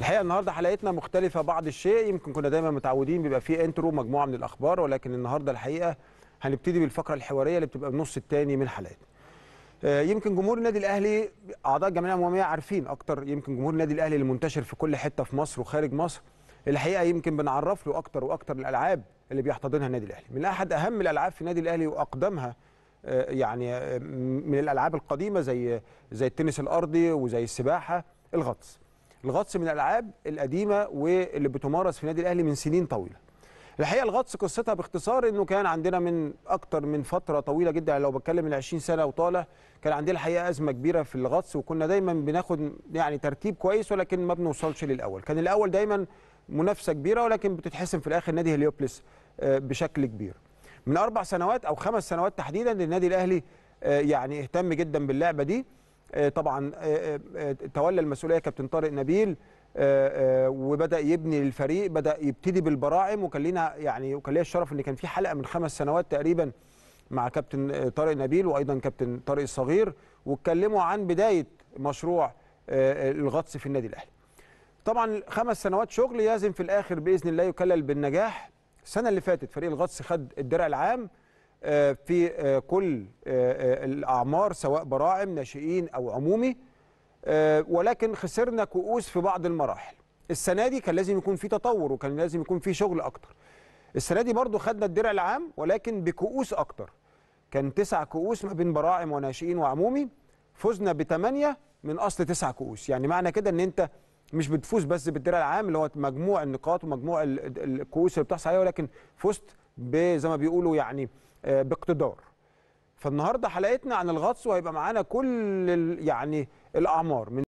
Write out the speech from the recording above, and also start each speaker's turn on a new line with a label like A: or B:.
A: الحقيقه النهارده حلقتنا مختلفه بعض الشيء يمكن كنا دايما متعودين بيبقى فيه انترو مجموعه من الاخبار ولكن النهارده الحقيقه هنبتدي بالفقره الحواريه اللي بتبقى النص الثاني من حلقتنا آه، يمكن جمهور النادي الاهلي اعضاء الجمعيه العموميه عارفين اكتر يمكن جمهور النادي الاهلي المنتشر في كل حته في مصر وخارج مصر الحقيقه يمكن بنعرف له اكتر واكتر الالعاب اللي بيحتضنها النادي الاهلي من احد اهم الالعاب في النادي الاهلي واقدمها آه، يعني آه، من الالعاب القديمه زي زي التنس الارضي وزي السباحه الغطس الغطس من الالعاب القديمه واللي بتمارس في النادي الاهلي من سنين طويله الحقيقه الغطس قصتها باختصار انه كان عندنا من اكتر من فتره طويله جدا يعني لو بتكلم من 20 سنه وطالع كان عندنا الحقيقه ازمه كبيره في الغطس وكنا دايما بناخد يعني ترتيب كويس ولكن ما بنوصلش للاول كان الاول دايما منافسه كبيره ولكن بتتحسم في الاخر نادي هليوبلس آه، بشكل كبير من اربع سنوات او خمس سنوات تحديدا النادي الاهلي آه، يعني اهتم جدا باللعبه دي آه، طبعا آه، آه، تولى المسؤوليه كابتن طارق نبيل وبدا يبني الفريق بدا يبتدي بالبراعم وكان لينا يعني وكان ليا الشرف ان كان في حلقه من خمس سنوات تقريبا مع كابتن طارق نبيل وايضا كابتن طارق الصغير واتكلموا عن بدايه مشروع الغطس في النادي الاهلي. طبعا خمس سنوات شغل لازم في الاخر باذن الله يكلل بالنجاح. السنه اللي فاتت فريق الغطس خد الدرع العام آه، في آه، كل آه، الأعمار سواء براعم ناشئين أو عمومي ولكن خسرنا كؤوس في بعض المراحل السنة دي كان لازم يكون في تطور وكان لازم يكون في شغل أكتر السنة دي برضو خدنا الدرع العام ولكن بكؤوس أكتر كان تسع كؤوس ما بين براعم وناشئين وعمومي فزنا بثمانية من أصل تسع كؤوس يعني معنى كده أن أنت مش بتفوز بس بالدرع العام اللي هو مجموع النقاط ومجموع الكؤوس اللي بتحصل عليها ولكن فزت زي ما بيقولوا يعني آه، باقتدار. فالنهارده حلقتنا عن الغطس وهيبقى معانا كل يعني الاعمار من